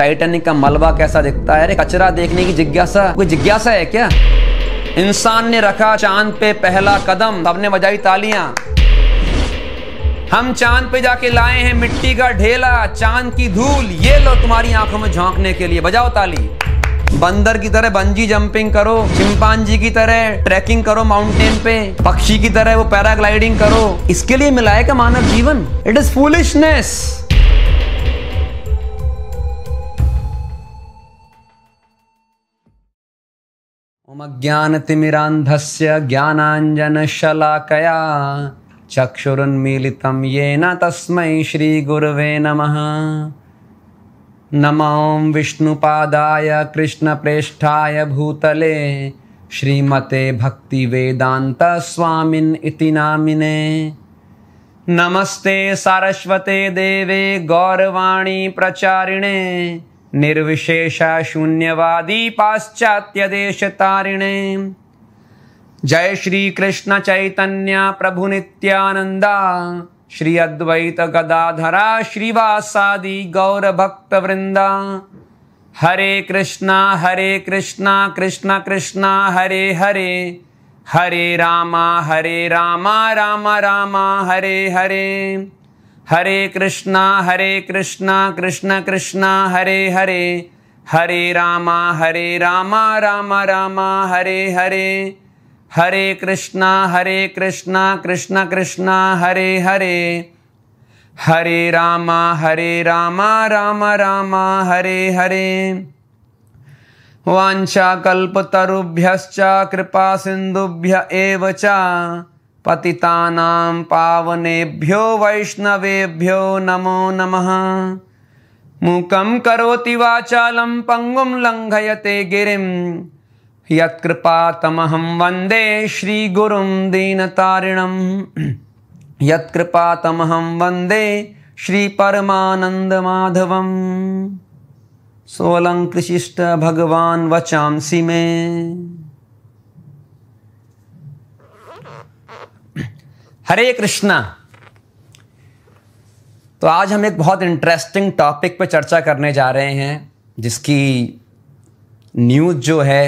Titanic का मलबा कैसा दिखता है अरे कचरा देखने की जिज्ञासा कोई जिज्ञासा है क्या इंसान ने रखा चांद पे पहला कदम सबने बजाई तालियां हम चांद पे जाके लाए हैं मिट्टी का ढेला चांद की धूल ये लो तुम्हारी आंखों में झोंकने के लिए बजाओ ताली बंदर की तरह बंजी जंपिंग करो चिंपांजी की तरह ट्रैकिंग करो माउंटेन पे पक्षी की तरह वो पैराग्लाइडिंग करो इसके लिए मिलाएगा मानव जीवन इट इज फूलिशनेस ज्ञानतिमिरान्धस्य ज्ञानाञ्जनशलाकया चक्षुरुन्मीलितं येन तस्मै श्रीगुरवे नमः नमो विष्णुपादाय कृष्णप्रेष्ठाय भूतले श्रीमते भक्तिवेदान्तस्वामिन् इति नामिने नमस्ते सारस्वते देवे गौरवाणी प्रचारिणे निर्विशेष शून्यवादी पाश्चात्य देश तारिणे जय श्री कृष्ण चैतन्य प्रभु नित्यानंदा श्री अद्वैत गदाधरा श्रीवासादि गौर भक्त वृंदा हरे कृष्णा हरे कृष्णा कृष्ण कृष्णा हरे हरे हरे रामा हरे रामा राम रामा हरे हरे हरे कृष्णा हरे कृष्णा कृष्ण कृष्णा हरे हरे हरे रामा हरे रामा रामा रामा हरे हरे हरे कृष्णा हरे कृष्णा कृष्ण कृष्णा हरे हरे हरे रामा हरे रामा रामा रामा हरे हरे वाञ्छाकल्पतरुभ्यश्च कृपासिन्धुभ्य एव च पतितानां पावनेभ्यो वैष्णवेभ्यो नमो नमः मूकं करोति वाचालं पङ्गुं लङ्घयते गिरिं यत्कृपातमहं वन्दे श्रीगुरुं दीनतारिणं यत्कृपातमहं वन्दे श्रीपरमानन्दमाधवम् सोलङ्कृशिष्ट भगवान् वचांसि मे हरे कृष्णा तो आज हम एक बहुत इंटरेस्टिंग टॉपिक पर चर्चा करने जा रहे हैं जिसकी न्यूज़ जो है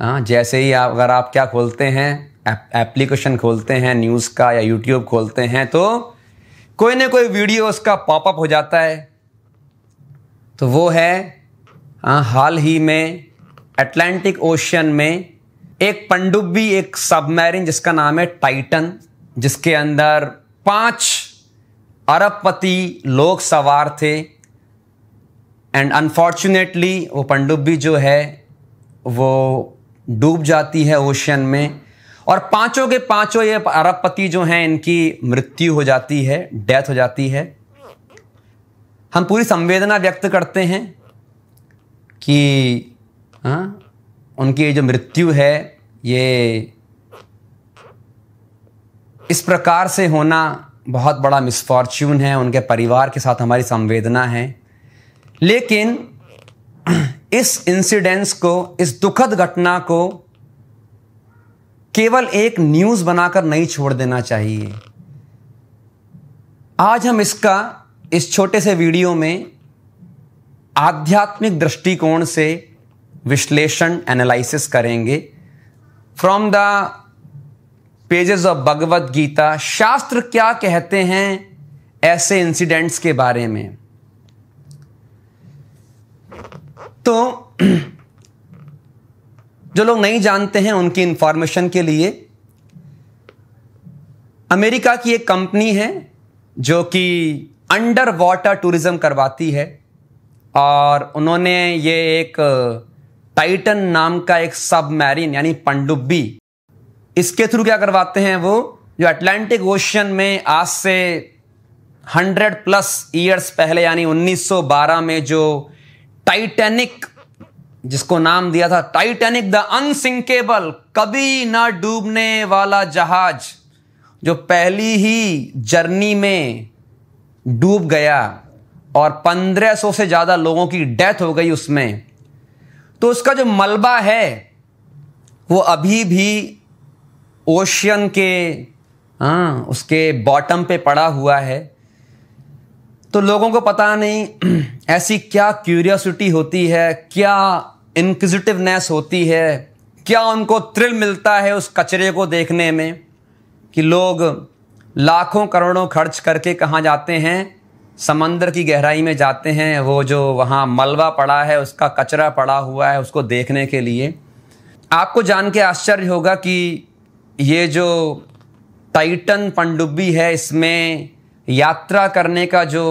हाँ जैसे ही आप अगर आप क्या खोलते हैं एप्लीकेशन खोलते हैं न्यूज़ का या यूट्यूब खोलते हैं तो कोई ना कोई वीडियो उसका पॉपअप हो जाता है तो वो है हाँ हाल ही में अटलांटिक ओशन में एक पनडुब्बी एक सबमरीन जिसका नाम है टाइटन जिसके अंदर पांच अरबपति लोग सवार थे एंड अनफॉर्चुनेटली वो पनडुब्बी जो है वो डूब जाती है ओशियन में और पांचों के पांचों ये अरबपति जो हैं इनकी मृत्यु हो जाती है डेथ हो जाती है हम पूरी संवेदना व्यक्त करते हैं कि हाँ उनकी जो मृत्यु है ये इस प्रकार से होना बहुत बड़ा मिसफॉर्च्यून है उनके परिवार के साथ हमारी संवेदना है लेकिन इस इंसिडेंस को इस दुखद घटना को केवल एक न्यूज़ बनाकर नहीं छोड़ देना चाहिए आज हम इसका इस छोटे से वीडियो में आध्यात्मिक दृष्टिकोण से विश्लेषण एनालिसिस करेंगे from the pages of Bhagavad Gita शास्त्र क्या कहते हैं ऐसे इंसिडेंट्स के बारे में तो जो लोग नहीं जानते हैं उनकी इंफॉर्मेशन के लिए अमेरिका की एक कंपनी है जो कि अंडर वाटर टूरिज्म करवाती है और उन्होंने ये एक टाइटन नाम का एक सबमरीन यानी पनडुब्बी इसके थ्रू क्या करवाते हैं वो जो अटलांटिक ओशन में आज से 100 प्लस ईयर्स पहले यानी 1912 में जो टाइटैनिक जिसको नाम दिया था टाइटैनिक द अनसिंकेबल कभी ना डूबने वाला जहाज जो पहली ही जर्नी में डूब गया और 1500 से ज़्यादा लोगों की डेथ हो गई उसमें तो उसका जो मलबा है वो अभी भी ओशियन के आ, हाँ, उसके बॉटम पे पड़ा हुआ है तो लोगों को पता नहीं ऐसी क्या क्यूरियोसिटी होती है क्या इनक्विजिटिवनेस होती है क्या उनको थ्रिल मिलता है उस कचरे को देखने में कि लोग लाखों करोड़ों खर्च करके कहाँ जाते हैं समंदर की गहराई में जाते हैं वो जो वहाँ मलबा पड़ा है उसका कचरा पड़ा हुआ है उसको देखने के लिए आपको जान के आश्चर्य होगा कि ये जो टाइटन पनडुब्बी है इसमें यात्रा करने का जो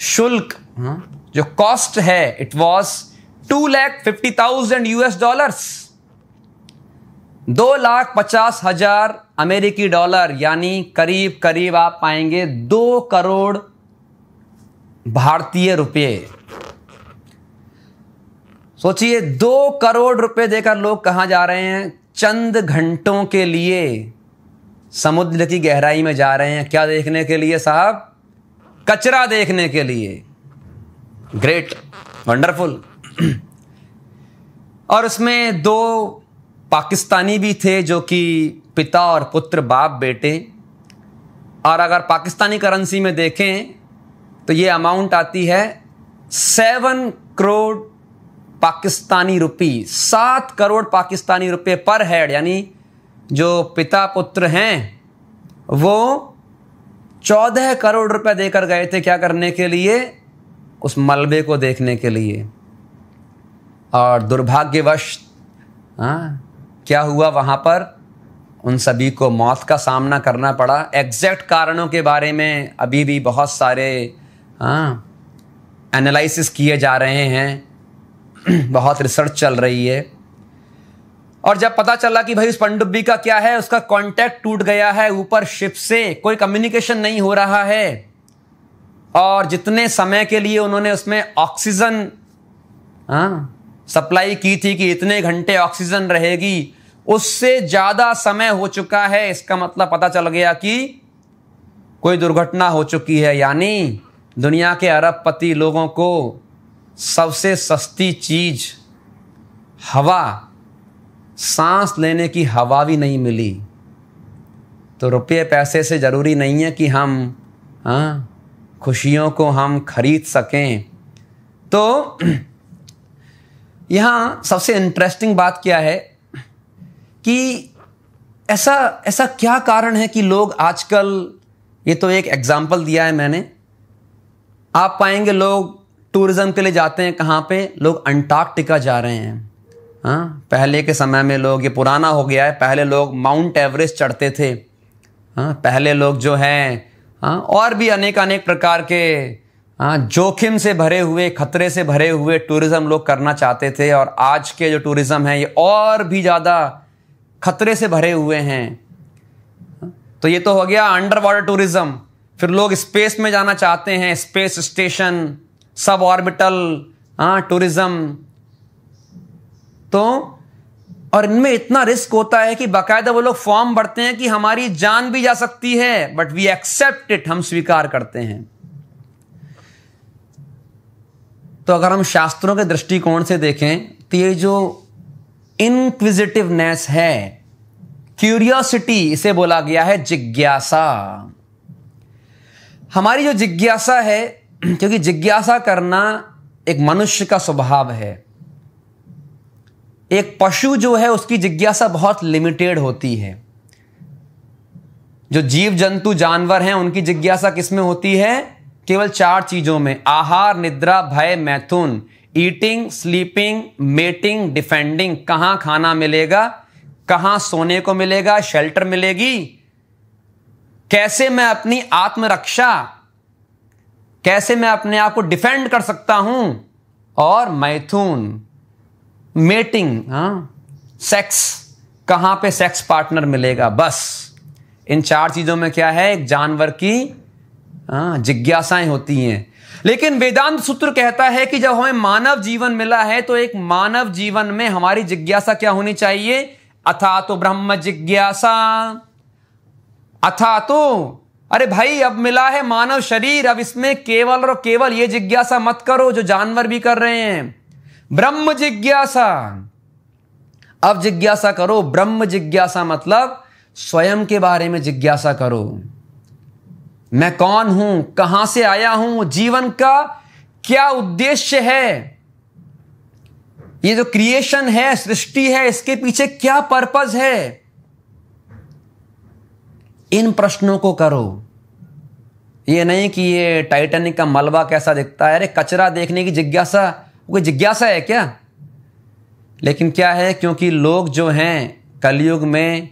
शुल्क हाँ, जो कॉस्ट है it was two lakh fifty thousand US dollars दो लाख पचास हजार अमेरिकी डॉलर यानी करीब करीब आप पाएंगे दो करोड़ भारतीय रुपये सोचिए दो करोड़ रुपए देकर लोग कहां जा रहे हैं चंद घंटों के लिए समुद्र की गहराई में जा रहे हैं क्या देखने के लिए साहब कचरा देखने के लिए ग्रेट वंडरफुल और उसमें दो पाकिस्तानी भी थे जो कि पिता और पुत्र बाप बेटे और अगर पाकिस्तानी करेंसी में देखें तो ये अमाउंट आती है सेवन करोड़ पाकिस्तानी रुपी सात करोड़ पाकिस्तानी रुपये पर हेड यानी जो पिता पुत्र हैं वो चौदह करोड़ रुपए देकर गए थे क्या करने के लिए उस मलबे को देखने के लिए और दुर्भाग्यवश हाँ, क्या हुआ वहाँ पर उन सभी को मौत का सामना करना पड़ा एग्जैक्ट कारणों के बारे में अभी भी बहुत सारे एनालिसिस हाँ, किए जा रहे हैं बहुत रिसर्च चल रही है और जब पता चला कि भाई उस पनडुब्बी का क्या है उसका कांटेक्ट टूट गया है ऊपर शिप से कोई कम्युनिकेशन नहीं हो रहा है और जितने समय के लिए उन्होंने उसमें ऑक्सीजन सप्लाई हाँ, की थी कि इतने घंटे ऑक्सीजन रहेगी उससे ज़्यादा समय हो चुका है इसका मतलब पता चल गया कि कोई दुर्घटना हो चुकी है यानी दुनिया के अरबपति लोगों को सबसे सस्ती चीज़ हवा सांस लेने की हवा भी नहीं मिली तो रुपये पैसे से ज़रूरी नहीं है कि हम हाँ खुशियों को हम खरीद सकें तो यहाँ सबसे इंटरेस्टिंग बात क्या है कि ऐसा ऐसा क्या कारण है कि लोग आजकल ये तो एक एग्जाम्पल दिया है मैंने आप पाएंगे लोग टूरिज़्म के लिए जाते हैं कहाँ पे लोग अंटार्कटिका जा रहे हैं हाँ पहले के समय में लोग ये पुराना हो गया है पहले लोग माउंट एवरेस्ट चढ़ते थे हाँ पहले लोग जो हैं हाँ और भी अनेक अनेक प्रकार के हाँ जोखिम से भरे हुए खतरे से भरे हुए टूरिज़्म लोग करना चाहते थे और आज के जो टूरिज़्म है ये और भी ज़्यादा खतरे से भरे हुए हैं तो ये तो हो गया अंडर वाटर टूरिज़्म फिर लोग स्पेस में जाना चाहते हैं स्पेस स्टेशन सब ऑर्बिटल हाँ टूरिज्म तो और इनमें इतना रिस्क होता है कि बाकायदा वो लोग फॉर्म भरते हैं कि हमारी जान भी जा सकती है बट वी एक्सेप्ट इट हम स्वीकार करते हैं तो अगर हम शास्त्रों के दृष्टिकोण से देखें तो ये जो इनक्विजिटिवनेस है क्यूरियोसिटी इसे बोला गया है जिज्ञासा हमारी जो जिज्ञासा है क्योंकि जिज्ञासा करना एक मनुष्य का स्वभाव है एक पशु जो है उसकी जिज्ञासा बहुत लिमिटेड होती है जो जीव जंतु जानवर हैं उनकी जिज्ञासा किसमें होती है केवल चार चीजों में आहार निद्रा भय मैथुन ईटिंग स्लीपिंग मेटिंग डिफेंडिंग कहां खाना मिलेगा कहां सोने को मिलेगा शेल्टर मिलेगी कैसे मैं अपनी आत्मरक्षा कैसे मैं अपने आप को डिफेंड कर सकता हूं और मैथुन मेटिंग सेक्स हाँ? कहां पे सेक्स पार्टनर मिलेगा बस इन चार चीज़ों में क्या है एक जानवर की हाँ, जिज्ञासाएं होती हैं लेकिन वेदांत सूत्र कहता है कि जब हमें मानव जीवन मिला है तो एक मानव जीवन में हमारी जिज्ञासा क्या होनी चाहिए अथा तो ब्रह्म जिज्ञासा अथा तो अरे भाई अब मिला है मानव शरीर अब इसमें केवल और केवल ये जिज्ञासा मत करो जो जानवर भी कर रहे हैं ब्रह्म जिज्ञासा अब जिज्ञासा करो ब्रह्म जिज्ञासा मतलब स्वयं के बारे में जिज्ञासा करो मैं कौन हूं कहां से आया हूं जीवन का क्या उद्देश्य है ये जो क्रिएशन है सृष्टि है इसके पीछे क्या पर्पज है इन प्रश्नों को करो ये नहीं कि ये टाइटैनिक का मलबा कैसा दिखता है अरे कचरा देखने की जिज्ञासा कोई जिज्ञासा है क्या लेकिन क्या है क्योंकि लोग जो हैं कलयुग में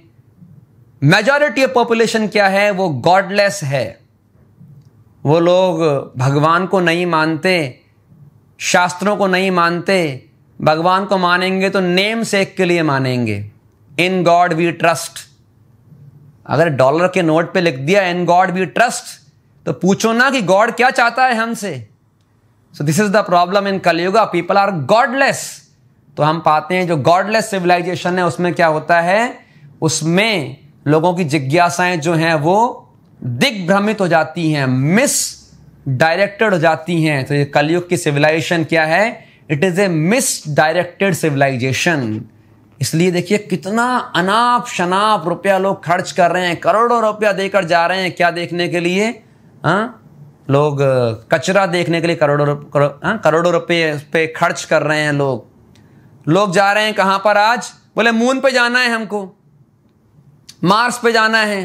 मेजॉरिटी ऑफ पॉपुलेशन क्या है वो गॉडलेस है वो लोग भगवान को नहीं मानते शास्त्रों को नहीं मानते भगवान को मानेंगे तो नेम सेक के लिए मानेंगे इन गॉड वी ट्रस्ट अगर डॉलर के नोट पे लिख दिया एन गॉड वी ट्रस्ट तो पूछो ना कि गॉड क्या चाहता है हमसे so this is the problem in Kaliyuga people are godless तो हम पाते हैं जो गॉडलेस सिविलाइजेशन है उसमें क्या होता है उसमें लोगों की जिज्ञासाएं जो हैं वो दिग्भ्रमित हो जाती हैं मिस डायरेक्टेड हो जाती हैं तो ये कलयुग की सिविलाइजेशन क्या है it is a misdirected civilization इसलिए देखिए कितना अनाप शनाप रुपया लोग खर्च कर रहे हैं करोड़ों रुपया देकर जा रहे हैं क्या देखने के लिए हाँ लोग कचरा देखने के लिए करोड़ों हाँ? करोड़ों रुपये पे खर्च कर रहे हैं लोग लोग जा रहे हैं कहाँ पर आज बोले मून पे जाना है हमको मार्स पे जाना है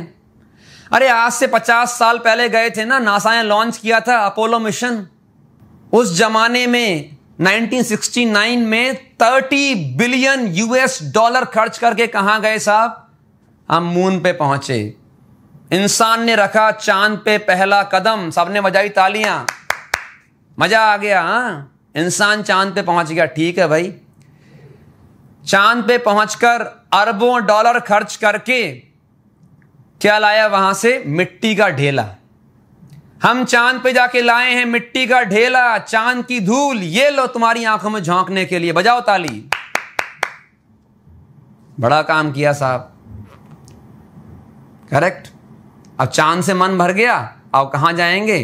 अरे आज से पचास साल पहले गए थे ना नासा ने लॉन्च किया था अपोलो मिशन उस जमाने में 1969 में 30 बिलियन यूएस डॉलर खर्च करके कहां गए साहब हम मून पे पहुंचे इंसान ने रखा चांद पे पहला कदम सबने बजाई तालियां मजा आ गया हाँ? इंसान चांद पे पहुंच गया ठीक है भाई चांद पे पहुंचकर अरबों डॉलर खर्च करके क्या लाया वहां से मिट्टी का ढेला हम चांद पे जाके लाए हैं मिट्टी का ढेला चांद की धूल ये लो तुम्हारी आंखों में झोंकने के लिए बजाओ ताली बड़ा काम किया साहब करेक्ट अब चांद से मन भर गया अब कहां जाएंगे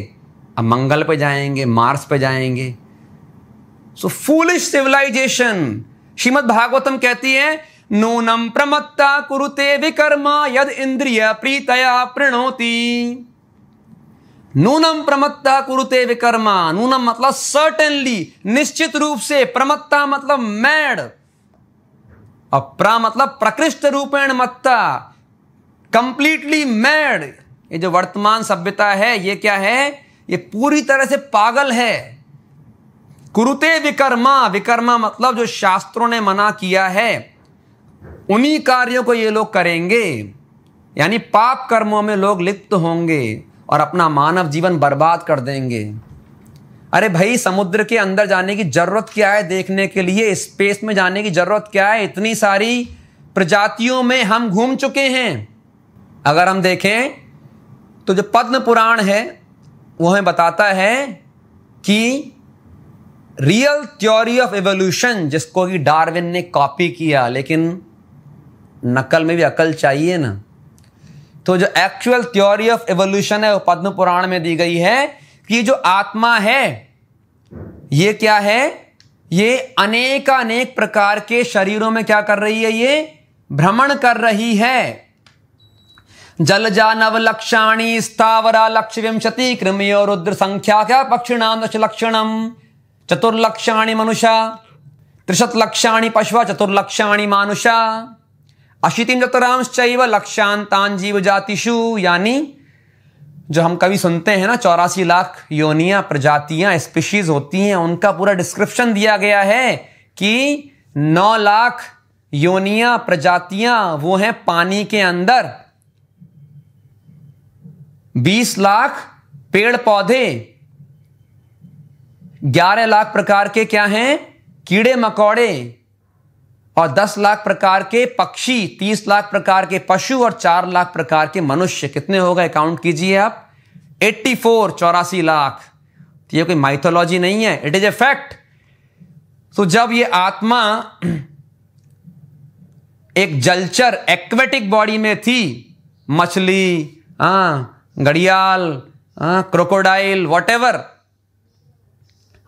अब मंगल पे जाएंगे मार्स पे जाएंगे so foolish civilization Shrimad Bhagavatam कहती है नूनम प्रमत्ता कुरुते विकर्मा यद इंद्रिय प्रीतया प्रणोती नूनम प्रमत्ता कुरुते विकर्मा नूनम मतलब सर्टेनली निश्चित रूप से प्रमत्ता मतलब मैड और प्रा मतलब प्रकृष्ट रूपेण मत्ता कंप्लीटली मैड ये जो वर्तमान सभ्यता है ये क्या है ये पूरी तरह से पागल है कुरुते विकर्मा विकर्मा मतलब जो शास्त्रों ने मना किया है उन्हीं कार्यों को ये लोग करेंगे यानी पाप कर्मों में लोग लिप्त होंगे और अपना मानव जीवन बर्बाद कर देंगे अरे भाई समुद्र के अंदर जाने की ज़रूरत क्या है देखने के लिए स्पेस में जाने की ज़रूरत क्या है इतनी सारी प्रजातियों में हम घूम चुके हैं अगर हम देखें तो जो पद्म पुराण है वो हमें बताता है कि रियल थ्योरी ऑफ एवोल्यूशन जिसको कि डार्विन ने कॉपी किया लेकिन नकल में भी अकल चाहिए ना तो जो एक्चुअल थ्योरी ऑफ एवोल्यूशन है वो पद्म पुराण में दी गई है कि जो आत्मा है ये क्या है ये अनेक अनेक प्रकार के शरीरों में क्या कर रही है ये भ्रमण कर रही है जल जा नव लक्षाणी स्थावरा लक्ष विंशति कृमियो रुद्र संख्या क्या पक्षिणाम दश लक्षणम चतुर्लक्षाणी मनुषा त्रिशत लक्षाणी पशु चतुर्लक्षाणी मानुषा अशितिम चतुरांश्चैव लक्षांतान जीव जातिशु यानी जो हम कभी सुनते हैं ना चौरासी लाख योनिया प्रजातियां स्पीशीज होती हैं उनका पूरा डिस्क्रिप्शन दिया गया है कि नौ लाख योनिया प्रजातियां वो हैं पानी के अंदर बीस लाख पेड़ पौधे ग्यारह लाख प्रकार के क्या हैं कीड़े मकौड़े और 10 लाख प्रकार के पक्षी 30 लाख प्रकार के पशु और 4 लाख प्रकार के मनुष्य कितने हो गए काउंट कीजिए आप 84 फोर चौरासी लाख तो ये कोई माइथोलॉजी नहीं है इट इज ए फैक्ट तो जब ये आत्मा एक जलचर एक्वेटिक बॉडी में थी मछली हाँ घड़ियाल क्रोकोडाइल हाँ, वॉट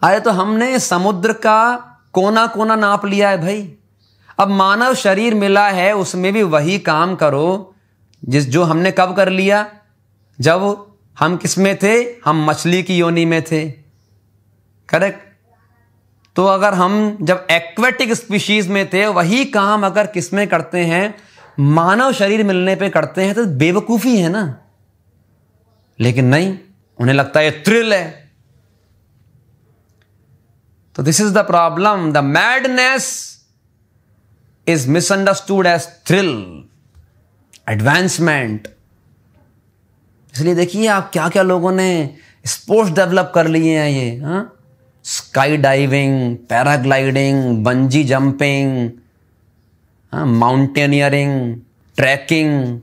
अरे तो हमने समुद्र का कोना कोना नाप लिया है भाई अब मानव शरीर मिला है उसमें भी वही काम करो जिस जो हमने कब कर लिया जब हम किस में थे हम मछली की योनि में थे करेक्ट तो अगर हम जब एक्वेटिक स्पीशीज में थे वही काम अगर किस में करते हैं मानव शरीर मिलने पे करते हैं तो बेवकूफ़ी है ना लेकिन नहीं उन्हें लगता है थ्रिल है तो this is the problem the madness is misunderstood as thrill, advancement. इसलिए देखिए आप क्या क्या लोगों ने स्पोर्ट्स डेवलप कर लिए हैं ये sky diving paragliding bungee jumping mountaineering trekking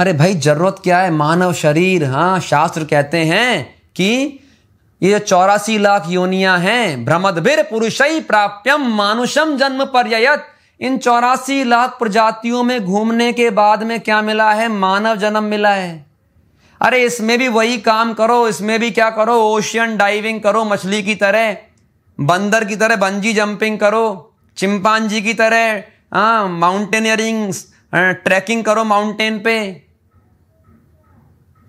अरे भाई जरूरत क्या है मानव शरीर हाँ शास्त्र कहते हैं कि ये जो चौरासी लाख योनिया हैं भ्रमदभिर पुरुष ही प्राप्यम मानुषम जन्म पर्यत इन चौरासी लाख प्रजातियों में घूमने के बाद में क्या मिला है मानव जन्म मिला है अरे इसमें भी वही काम करो इसमें भी क्या करो ओशियन डाइविंग करो मछली की तरह बंदर की तरह बंजी जंपिंग करो चिंपांजी की तरह हाँ माउंटेनियरिंग ट्रैकिंग करो माउंटेन पे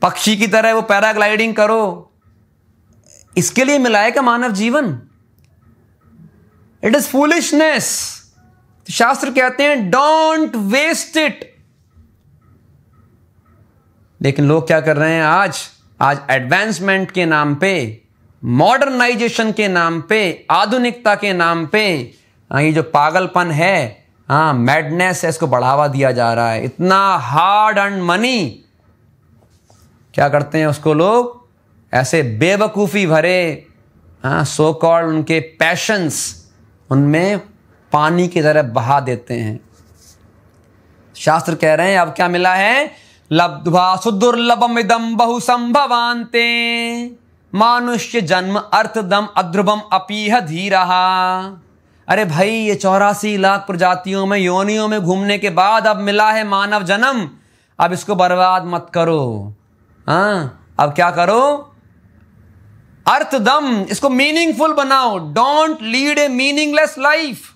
पक्षी की तरह वो पैराग्लाइडिंग करो इसके लिए मिला है क्या मानव जीवन इट इज फूलिशनेस तो शास्त्र कहते हैं डोंट वेस्ट इट लेकिन लोग क्या कर रहे हैं आज आज एडवांसमेंट के नाम पे मॉडर्नाइजेशन के नाम पे आधुनिकता के नाम पे हाँ, ये जो पागलपन है हाँ मैडनेस है इसको बढ़ावा दिया जा रहा है इतना हार्ड एंड मनी क्या करते हैं उसको लोग ऐसे बेवकूफ़ी भरे हाँ सो कॉल्ड उनके पैशंस उनमें पानी की तरह बहा देते हैं शास्त्र कह रहे हैं अब क्या मिला है लब्धवा सुदुर्लभम इदम संभवानते मानुष्य जन्म अर्थदम अध्रुवम अपीह धीरा अरे भाई ये चौरासी लाख प्रजातियों में योनियों में घूमने के बाद अब मिला है मानव जन्म अब इसको बर्बाद मत करो हाँ अब क्या करो अर्थदम इसको मीनिंगफुल बनाओ don't lead a meaningless life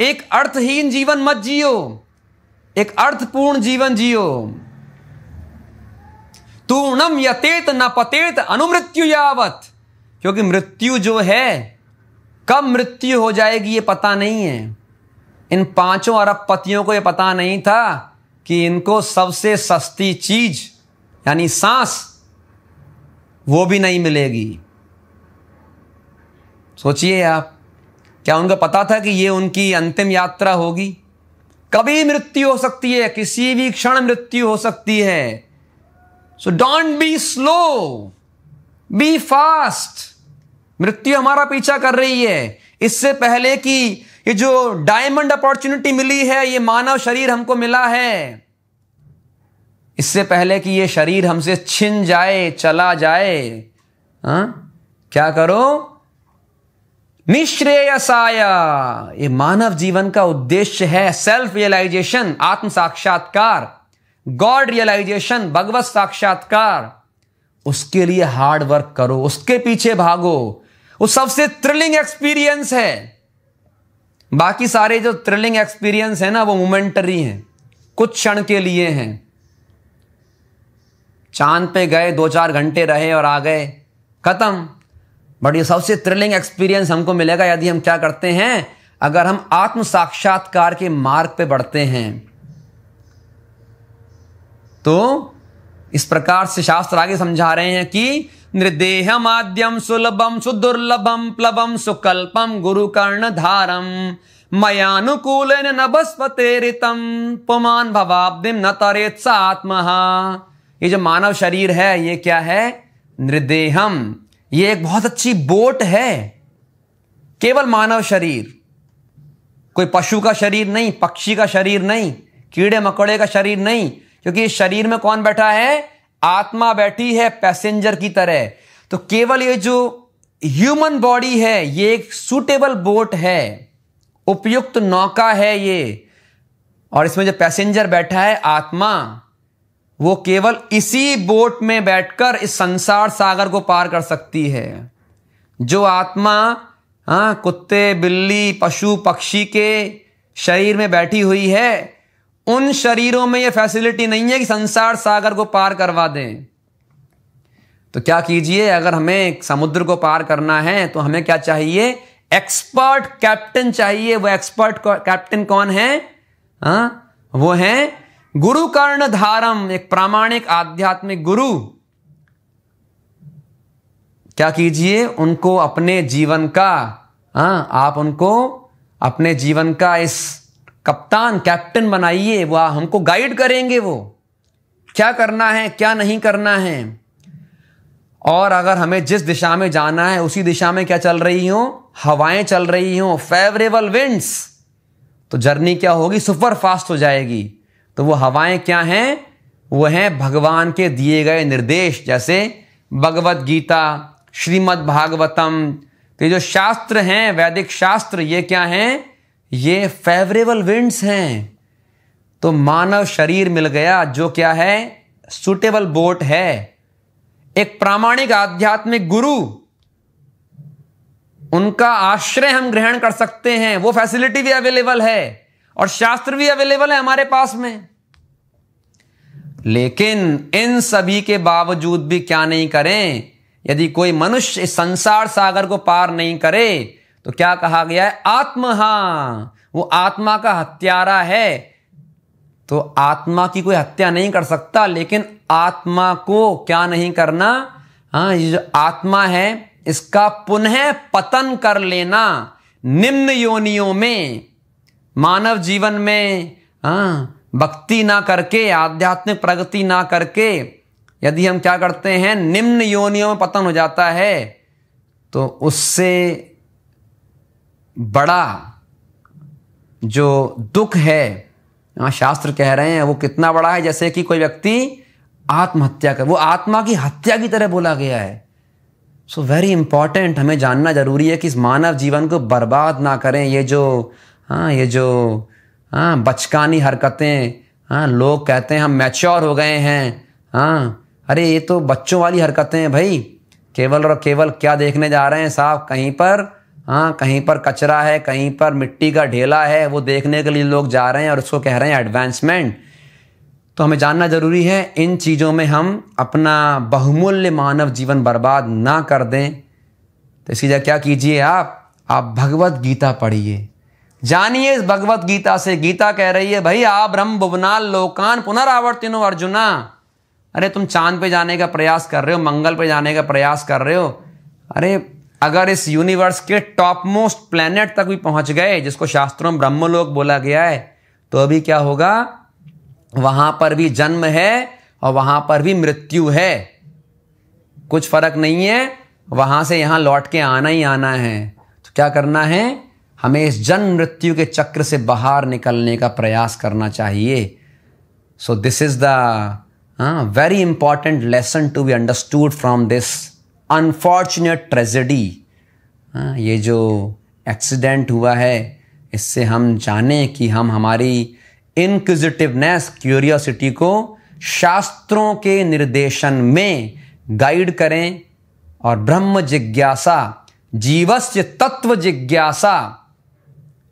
एक अर्थहीन जीवन मत जियो एक अर्थपूर्ण जीवन जियो तूर्णम यतेत न पतेत अनुमृत्यु यावत क्योंकि मृत्यु जो है कब मृत्यु हो जाएगी ये पता नहीं है इन पांचों अरब पतियों को ये पता नहीं था कि इनको सबसे सस्ती चीज यानी सांस वो भी नहीं मिलेगी सोचिए आप क्या उनको पता था कि ये उनकी अंतिम यात्रा होगी कभी मृत्यु हो सकती है किसी भी क्षण मृत्यु हो सकती है so don't be slow be fast मृत्यु हमारा पीछा कर रही है इससे पहले कि ये जो डायमंड अपॉर्चुनिटी मिली है ये मानव शरीर हमको मिला है इससे पहले कि ये शरीर हमसे छिन जाए चला जाए हा? क्या करो निश्रेयसाय ये मानव जीवन का उद्देश्य है सेल्फ रियलाइजेशन आत्म साक्षात्कार गॉड रियलाइजेशन भगवत साक्षात्कार उसके लिए हार्ड वर्क करो उसके पीछे भागो वो सबसे थ्रिलिंग एक्सपीरियंस है बाकी सारे जो थ्रिलिंग एक्सपीरियंस है ना वो मोमेंटरी हैं कुछ क्षण के लिए हैं चांद पे गए दो चार घंटे रहे और आ गए खत्म बट ये सबसे थ्रिलिंग एक्सपीरियंस हमको मिलेगा यदि हम क्या करते हैं अगर हम आत्म साक्षात्कार के मार्ग पे बढ़ते हैं तो इस प्रकार से शास्त्र आगे समझा रहे हैं कि निर्देह माध्यम सुलभम सुदुर्लभम प्लबम सुकल्पम गुरु कर्ण धारम मयानुकूल नभस्पतेरितम पुमान भवाब्दिम न तरेत सा ये जो मानव शरीर है ये क्या है निर्देहम ये एक बहुत अच्छी बोट है केवल मानव शरीर कोई पशु का शरीर नहीं पक्षी का शरीर नहीं कीड़े मकोड़े का शरीर नहीं क्योंकि इस शरीर में कौन बैठा है आत्मा बैठी है पैसेंजर की तरह तो केवल ये जो ह्यूमन बॉडी है ये एक सूटेबल बोट है उपयुक्त नौका है ये और इसमें जो पैसेंजर बैठा है आत्मा वो केवल इसी बोट में बैठकर इस संसार सागर को पार कर सकती है जो आत्मा हाँ कुत्ते बिल्ली पशु पक्षी के शरीर में बैठी हुई है उन शरीरों में ये फैसिलिटी नहीं है कि संसार सागर को पार करवा दें तो क्या कीजिए अगर हमें समुद्र को पार करना है तो हमें क्या चाहिए एक्सपर्ट कैप्टन चाहिए वो एक्सपर्ट कैप्टन कौन है हाँ वो हैं गुरु कर्ण धारम एक प्रामाणिक आध्यात्मिक गुरु क्या कीजिए उनको अपने जीवन का आ, हाँ, आप उनको अपने जीवन का इस कप्तान कैप्टन बनाइए वह हमको गाइड करेंगे वो क्या करना है क्या नहीं करना है और अगर हमें जिस दिशा में जाना है उसी दिशा में क्या चल रही हो हवाएं चल रही हो फेवरेबल विंड्स तो जर्नी क्या होगी सुपर फास्ट हो जाएगी तो वो हवाएं क्या हैं वह हैं भगवान के दिए गए निर्देश जैसे भगवत गीता श्रीमद् भागवतम तो ये जो शास्त्र हैं वैदिक शास्त्र ये क्या हैं ये फेवरेबल विंड्स हैं तो मानव शरीर मिल गया जो क्या है सुटेबल बोट है एक प्रामाणिक आध्यात्मिक गुरु उनका आश्रय हम ग्रहण कर सकते हैं वो फैसिलिटी भी अवेलेबल है और शास्त्र भी अवेलेबल है हमारे पास में लेकिन इन सभी के बावजूद भी क्या नहीं करें यदि कोई मनुष्य इस संसार सागर को पार नहीं करे तो क्या कहा गया है आत्महा वो आत्मा का हत्यारा है तो आत्मा की कोई हत्या नहीं कर सकता लेकिन आत्मा को क्या नहीं करना हाँ ये जो आत्मा है इसका पुनः पतन कर लेना निम्न योनियों में मानव जीवन में हाँ, भक्ति ना करके आध्यात्मिक प्रगति ना करके यदि हम क्या करते हैं निम्न योनियों में पतन हो जाता है तो उससे बड़ा जो दुख है यहाँ शास्त्र कह रहे हैं वो कितना बड़ा है जैसे कि कोई व्यक्ति आत्महत्या कर वो आत्मा की हत्या की तरह बोला गया है सो वेरी इंपॉर्टेंट हमें जानना जरूरी है कि इस मानव जीवन को बर्बाद ना करें ये जो हाँ ये जो हाँ बचकानी हरकतें हाँ लोग कहते हैं हम मैच्योर हो गए हैं हाँ अरे ये तो बच्चों वाली हरकतें हैं भाई केवल और केवल क्या देखने जा रहे हैं साहब कहीं पर हाँ कहीं पर कचरा है कहीं पर मिट्टी का ढेला है वो देखने के लिए लोग जा रहे हैं और उसको कह रहे हैं एडवांसमेंट तो हमें जानना ज़रूरी है इन चीज़ों में हम अपना बहुमूल्य मानव जीवन बर्बाद ना कर दें तो इसी जगह क्या कीजिए आप आप भगवत गीता पढ़िए जानिए इस भगवत गीता से गीता कह रही है भाई आ ब्रह्म भुवनाल लोकान पुनरावर्तिन हो अर्जुना अरे तुम चांद पे जाने का प्रयास कर रहे हो मंगल पे जाने का प्रयास कर रहे हो अरे अगर इस यूनिवर्स के टॉप मोस्ट प्लैनेट तक भी पहुंच गए जिसको शास्त्रों में ब्रह्मलोक बोला गया है तो अभी क्या होगा वहां पर भी जन्म है और वहां पर भी मृत्यु है कुछ फर्क नहीं है वहां से यहां लौट के आना ही आना है तो क्या करना है हमें इस जन्म मृत्यु के चक्र से बाहर निकलने का प्रयास करना चाहिए so this is the very important lesson to be understood from this unfortunate tragedy ये जो एक्सीडेंट हुआ है इससे हम जाने कि हम हमारी इनक्विजिटिवनेस क्यूरियोसिटी को शास्त्रों के निर्देशन में गाइड करें और ब्रह्म जिज्ञासा जीवस्य तत्व जिज्ञासा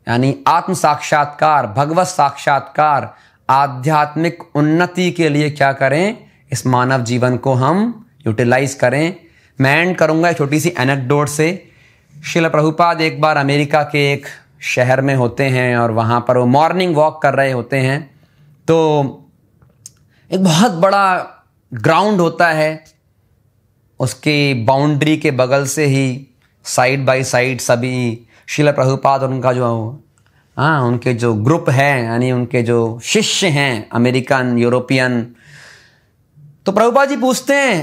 यानी आत्म साक्षात्कार भगवत साक्षात्कार आध्यात्मिक उन्नति के लिए क्या करें इस मानव जीवन को हम यूटिलाइज करें मैं एंड करूंगा एक छोटी सी एनेक्डोट से शिल प्रभुपाद एक बार अमेरिका के एक शहर में होते हैं और वहां पर वो मॉर्निंग वॉक कर रहे होते हैं तो एक बहुत बड़ा ग्राउंड होता है उसकी बाउंड्री के बगल से ही साइड बाय साइड सभी शिला प्रभुपाद उनका जो हाँ उनके जो ग्रुप है यानी उनके जो शिष्य हैं अमेरिकन यूरोपियन तो प्रभुपाद जी पूछते हैं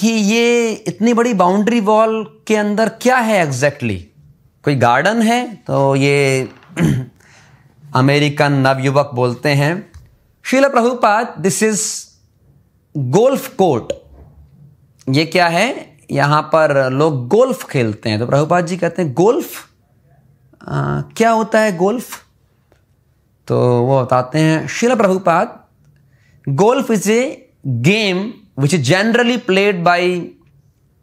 कि ये इतनी बड़ी बाउंड्री वॉल के अंदर क्या है एग्जैक्टली कोई गार्डन है तो ये अमेरिकन नवयुवक बोलते हैं Srila Prabhupada this is golf court ये क्या है यहाँ पर लोग गोल्फ खेलते हैं तो प्रभुपाद जी कहते हैं गोल्फ आ, क्या होता है गोल्फ तो वो बताते हैं Srila Prabhupada golf is a game which is generally played by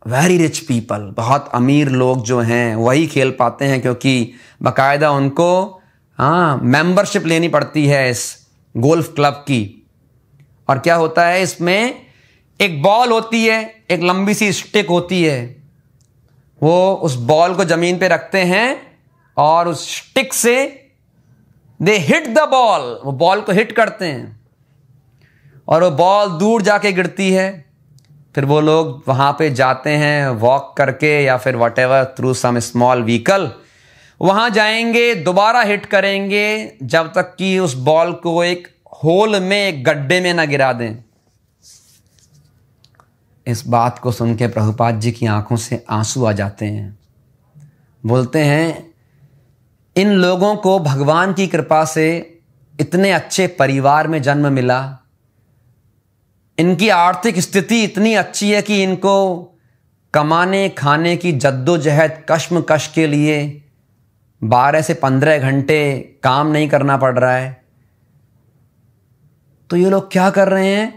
very rich people बहुत अमीर लोग जो हैं वही खेल पाते हैं क्योंकि बाकायदा उनको हाँ मेंबरशिप लेनी पड़ती है इस गोल्फ क्लब की और क्या होता है इसमें एक बॉल होती है एक लंबी सी स्टिक होती है वो उस बॉल को ज़मीन पे रखते हैं और उस स्टिक से दे हिट द बॉल वो बॉल को हिट करते हैं और वो बॉल दूर जाके गिरती है फिर वो लोग वहां पे जाते हैं वॉक करके या फिर whatever through some small vehicle वहां जाएंगे दोबारा हिट करेंगे जब तक कि उस बॉल को एक होल में एक गड्ढे में ना गिरा दें इस बात को सुन के प्रभुपाद जी की आंखों से आंसू आ जाते हैं बोलते हैं इन लोगों को भगवान की कृपा से इतने अच्छे परिवार में जन्म मिला इनकी आर्थिक स्थिति इतनी अच्छी है कि इनको कमाने खाने की जद्दोजहद कश्म कश के लिए बारह से पंद्रह घंटे काम नहीं करना पड़ रहा है तो ये लोग क्या कर रहे हैं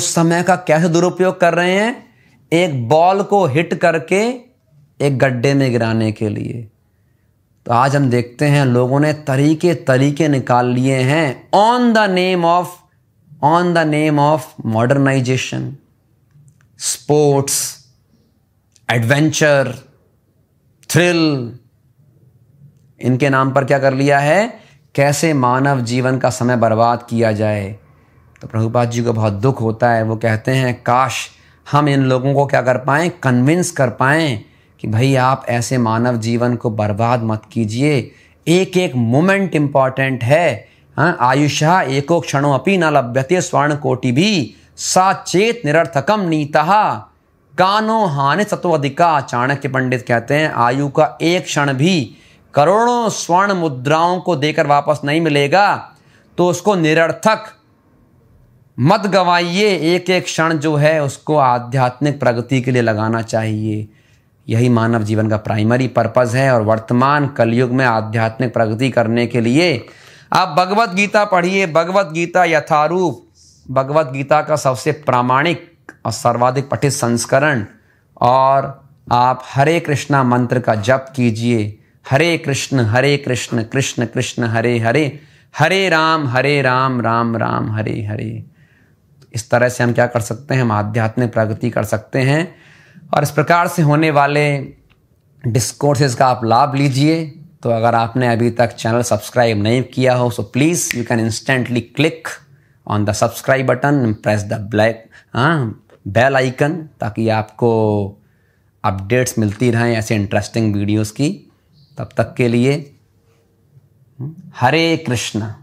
उस समय का कैसे दुरुपयोग कर रहे हैं एक बॉल को हिट करके एक गड्ढे में गिराने के लिए तो आज हम देखते हैं लोगों ने तरीके तरीके निकाल लिए हैं on the name of on the name of modernisation sports adventure thrill इनके नाम पर क्या कर लिया है कैसे मानव जीवन का समय बर्बाद किया जाए तो प्रभुपाद जी को बहुत दुख होता है वो कहते हैं काश हम इन लोगों को क्या कर पाए कन्विंस कर पाएं कि भाई आप ऐसे मानव जीवन को बर्बाद मत कीजिए एक एक मोमेंट इम्पॉर्टेंट है हाँ आयुषा एको क्षणों अपी न लभ्यते स्वर्ण कोटि भी साचेत निरर्थकम नीता कानो हानि सत्वाधिका चाणक्य पंडित कहते हैं आयु का एक क्षण भी करोड़ों स्वर्ण मुद्राओं को देकर वापस नहीं मिलेगा तो उसको निरर्थक मत गवाइए एक एक क्षण जो है उसको आध्यात्मिक प्रगति के लिए लगाना चाहिए यही मानव जीवन का प्राइमरी पर्पज़ है और वर्तमान कलयुग में आध्यात्मिक प्रगति करने के लिए आप भगवत गीता पढ़िए भगवत गीता यथारूप भगवत गीता का सबसे प्रामाणिक और सर्वाधिक पठित संस्करण और आप हरे कृष्णा मंत्र का जप कीजिए हरे कृष्ण हरे कृष्ण कृष्ण कृष्ण हरे हरे हरे राम हरे राम राम राम हरे हरे इस तरह से हम क्या कर सकते हैं हम आध्यात्मिक प्रगति कर सकते हैं और इस प्रकार से होने वाले डिस्कोर्सेज का आप लाभ लीजिए तो अगर आपने अभी तक चैनल सब्सक्राइब नहीं किया हो so please you can instantly click on the subscribe button press the black हाँ बेल आइकन ताकि आपको अपडेट्स मिलती रहें ऐसे इंटरेस्टिंग वीडियोस की तब तक के लिए हरे कृष्णा